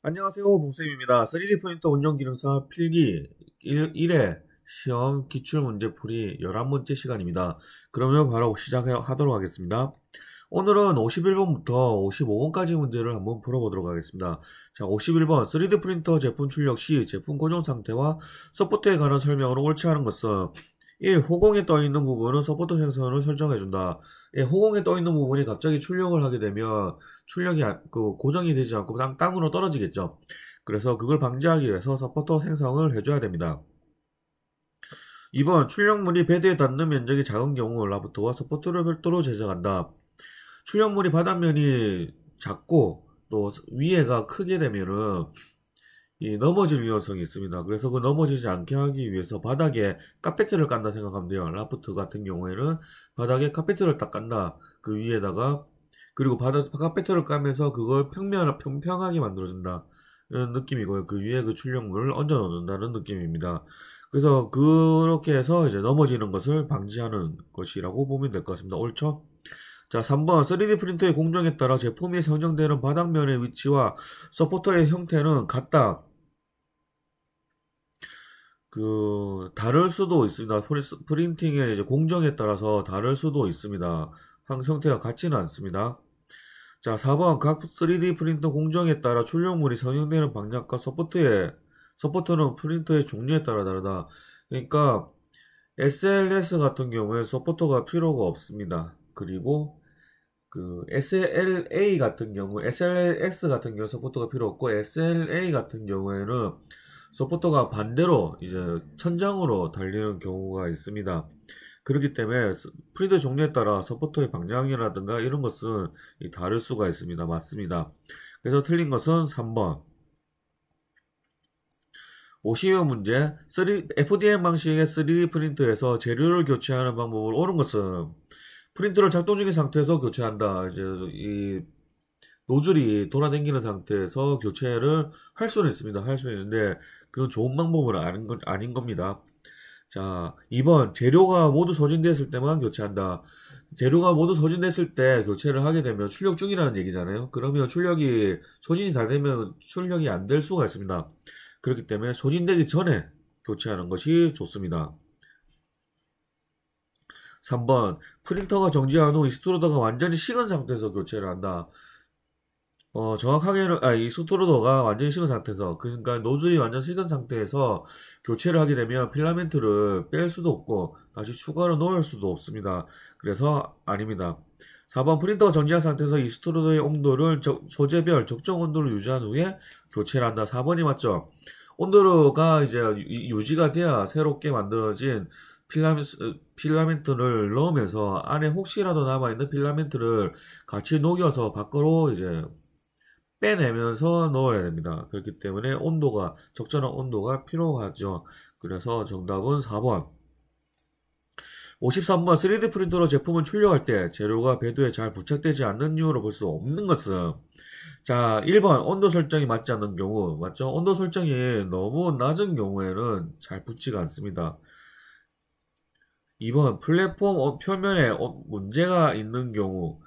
안녕하세요 봉쌤입니다. 3D 프린터 운영기능사 필기 1, 1회 시험 기출문제풀이 11번째 시간입니다. 그러면 바로 시작하도록 하겠습니다. 오늘은 51번부터 55번까지 문제를 한번 풀어보도록 하겠습니다. 자, 51번 3D 프린터 제품 출력 시 제품 고정 상태와 서포트에 관한 설명으로 옳지 않은 것은 1. 호공에 떠 있는 부분은 서포터 생성을 설정해준다. 예, 호공에 떠 있는 부분이 갑자기 출력을 하게 되면 출력이 그 고정이 되지 않고 땅, 땅으로 떨어지겠죠. 그래서 그걸 방지하기 위해서 서포터 생성을 해줘야 됩니다. 2번 출력물이 배드에 닿는 면적이 작은 경우 라부터와 서포터를 별도로 제작한다. 출력물이 바닥면이 작고 또 위에가 크게 되면은 이 넘어질 위험성이 있습니다. 그래서 그 넘어지지 않게 하기 위해서 바닥에 카페트를 깐다 생각하면 돼요. 라프트 같은 경우에는 바닥에 카페트를 딱 깐다. 그 위에다가 그리고 바닥 카페트를 까면서 그걸 평면 평평하게 만들어준다. 이런 느낌이고요. 그 위에 그 출력물을 얹어 놓는다는 느낌입니다. 그래서 그렇게 해서 이제 넘어지는 것을 방지하는 것이라고 보면 될 것 같습니다. 옳죠? 자, 3번 3D 프린터의 공정에 따라 제품이 선정되는 바닥면의 위치와 서포터의 형태는 같다. 그 다를 수도 있습니다. 프린팅의 이제 공정에 따라서 다를 수도 있습니다. 항 형태가 같지는 않습니다. 자, 4번 각 3D 프린터 공정에 따라 출력물이 선형되는 방향과 서포트의 서포트는 프린터의 종류에 따라 다르다. 그러니까 SLS 같은 경우에 서포터가 필요가 없습니다. 그리고 그 SLA 같은 경우, SLS 같은 경우 서포터가 필요 없고 SLA 같은 경우에는 서포터가 반대로 이제 천장으로 달리는 경우가 있습니다. 그렇기 때문에 프리드 종류에 따라 서포터의 방향이라든가 이런 것은 다를 수가 있습니다. 맞습니다. 그래서 틀린 것은 3번. 50여 문제 3, FDM 방식의 3D 프린트에서 재료를 교체하는 방법을 옳은 것은 프린트를 작동 중인 상태에서 교체한다. 이제 이 노즐이 돌아다니는 상태에서 교체를 할 수는 있습니다. 할 수는 있는데 그건 좋은 방법은 아닌, 건, 아닌 겁니다. 자, 2번 재료가 모두 소진됐을 때만 교체한다. 재료가 모두 소진됐을 때 교체를 하게 되면 출력 중이라는 얘기잖아요. 그러면 출력이 소진이 다 되면 출력이 안 될 수가 있습니다. 그렇기 때문에 소진되기 전에 교체하는 것이 좋습니다. 3번 프린터가 정지한 후 이스트로더가 완전히 식은 상태에서 교체를 한다. 어, 정확하게 아, 이스토로더가 완전히 식은 상태에서, 그러니까 노즐이 완전 식은 상태에서 교체를 하게 되면 필라멘트를 뺄 수도 없고, 다시 추가로 넣을 수도 없습니다. 그래서 아닙니다. 4번 프린터가 정지한 상태에서 이스토로더의 온도를 저, 소재별 적정 온도를 유지한 후에 교체를 한다. 4번이 맞죠? 온도가 이제 유지가 돼야 새롭게 만들어진 어, 필라멘트, 를 넣으면서 안에 혹시라도 남아있는 필라멘트를 같이 녹여서 밖으로 이제 빼내면서 넣어야 됩니다. 그렇기 때문에 온도가 적절한 온도가 필요하죠. 그래서 정답은 4번 53번 3D 프린터로 제품을 출력할 때 재료가 배도에 잘 부착되지 않는 이유로 볼 수 없는 것은 자 1번 온도 설정이 맞지 않는 경우 맞죠? 온도 설정이 너무 낮은 경우에는 잘 붙지가 않습니다. 2번 플랫폼 어, 표면에 어, 문제가 있는 경우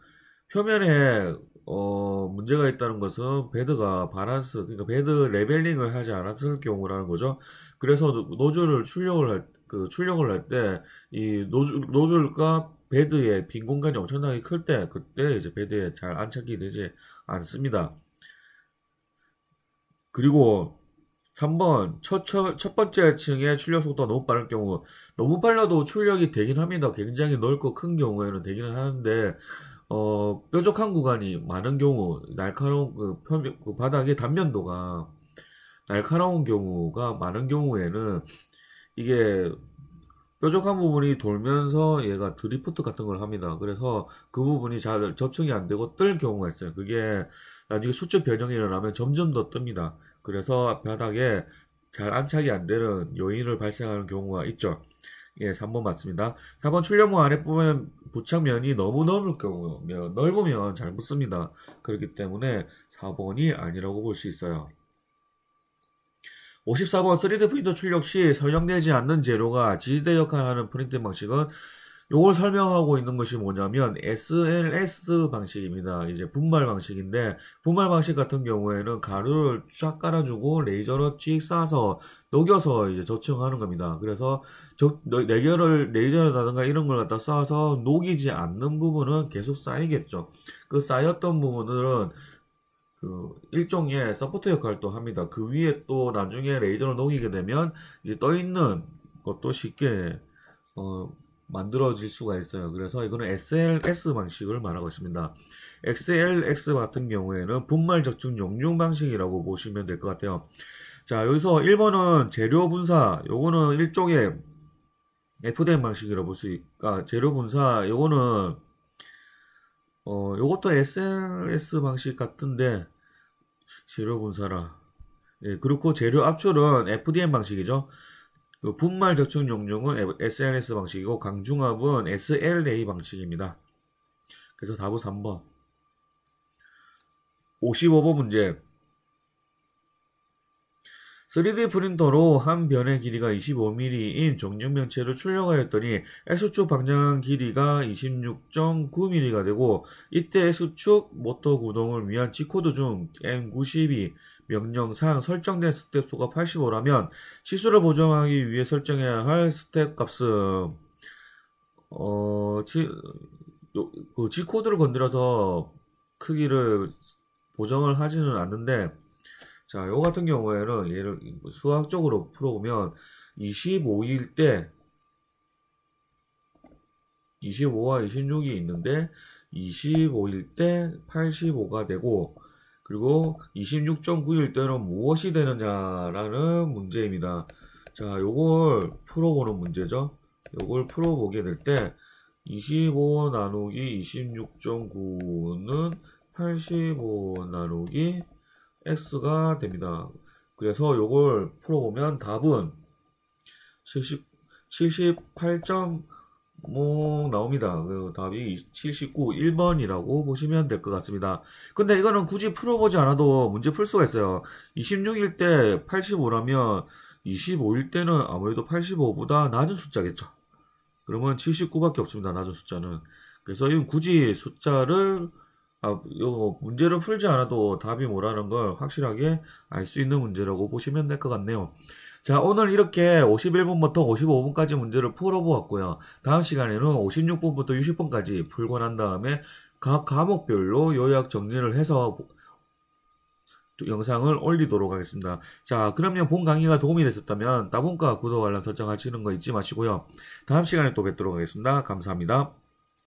표면에 어, 문제가 있다는 것은 배드가 바란스, 그러니까 배드 레벨링을 하지 않았을 경우라는 거죠. 그래서 노즐을 출력을 할, 그 출력을 할 때 이 노즐, 노즐과 배드의 빈 공간이 엄청나게 클때 그때 이제 배드에 잘 안착이 되지 않습니다. 그리고 3번 첫, 첫, 첫 번째 층의 출력 속도가 너무 빠를 경우 너무 빨라도 출력이 되긴 합니다. 굉장히 넓고 큰 경우에는 되기는 하는데 어, 뾰족한 구간이 많은 경우 날카로운 그, 표면, 그 바닥의 단면도가 날카로운 경우가 많은 경우에는 이게 뾰족한 부분이 돌면서 얘가 드리프트 같은 걸 합니다. 그래서 그 부분이 잘 접촉이 안 되고 뜰 경우가 있어요. 그게 나중에 수축 변형이 일어나면 점점 더 뜹니다. 그래서 바닥에 잘 안착이 안 되는 요인을 발생하는 경우가 있죠. 예, 3번 맞습니다. 4번 출력문 아에 보면 부착면이 너무 넓을 경우, 넓으면 잘 붙습니다. 그렇기 때문에 4번이 아니라고 볼 수 있어요. 54번 3D 프린터 출력 시 선형되지 않는 재료가 지지대 역할을 하는 프린팅 방식은 요걸 설명하고 있는 것이 뭐냐면 SLS 방식입니다. 이제 분말 방식인데 분말 방식 같은 경우에는 가루를 쫙 깔아주고 레이저로 찍쌓아서 녹여서 이제 저층하는 겁니다. 그래서 내결을 레이저라든가 이런 걸 갖다 쌓아서 녹이지 않는 부분은 계속 쌓이겠죠. 그 쌓였던 부분들은 그 일종의 서포트 역할도 합니다. 그 위에 또 나중에 레이저로 녹이게 되면 이제 떠 있는 것도 쉽게 어 만들어질 수가 있어요. 그래서 이거는 SLS 방식을 말하고 있습니다. s l x 같은 경우에는 분말 적중 용융 방식이라고 보시면 될 것 같아요. 자, 여기서 1번은 재료 분사. 요거는 일종의 FDM 방식이라고 볼 수 있까 아, 재료 분사. 요거는 어, 요것도 SLS 방식 같은데 재료 분사라. 예, 그렇고 재료 압출은 FDM 방식이죠. 그 분말 저축 용량은 SNS 방식이고 강중합은 SLA 방식입니다. 그래서 답은 3번. 55번 문제. 3D 프린터로 한 변의 길이가 25mm인 정육면체를 출력하였더니 S축 방향 길이가 26.9mm가 되고 이때 S축 모터 구동을 위한 G코드 중 M92, 명령상 설정된 스텝 수가 85라면 시수를 보정하기 위해 설정해야 할 스텝 값은 어, 지, 그 G 코드를 건드려서 크기를 보정을 하지는 않는데 자, 요 같은 경우에는 얘를 수학적으로 풀어보면 25일 때 25와 26이 있는데 25일 때 85가 되고 그리고 26.9일 때는 무엇이 되느냐라는 문제입니다. 자, 요걸 풀어보는 문제죠. 요걸 풀어보게 될 때 25 나누기 26.9는 85 나누기 x가 됩니다. 그래서 요걸 풀어보면 답은 70, 78. 뭐 나옵니다. 그 답이 79 1번이라고 보시면 될 것 같습니다. 근데 이거는 굳이 풀어보지 않아도 문제 풀 수가 있어요. 26일 때 85라면 25일 때는 아무래도 85보다 낮은 숫자겠죠. 그러면 79밖에 없습니다. 낮은 숫자는. 그래서 이건 굳이 숫자를 아, 요 문제를 풀지 않아도 답이 뭐라는 걸 확실하게 알 수 있는 문제라고 보시면 될 것 같네요. 자, 오늘 이렇게 5 1분부터5 5분까지 문제를 풀어보았고요. 다음 시간에는 5 6분부터6 0분까지 풀고 난 다음에 각 과목별로 요약 정리를 해서 영상을 올리도록 하겠습니다. 자, 그러면본 강의가 도움이 되셨다면 따봉과 구독, 알람 설정하시는 거 잊지 마시고요. 다음 시간에 또 뵙도록 하겠습니다. 감사합니다.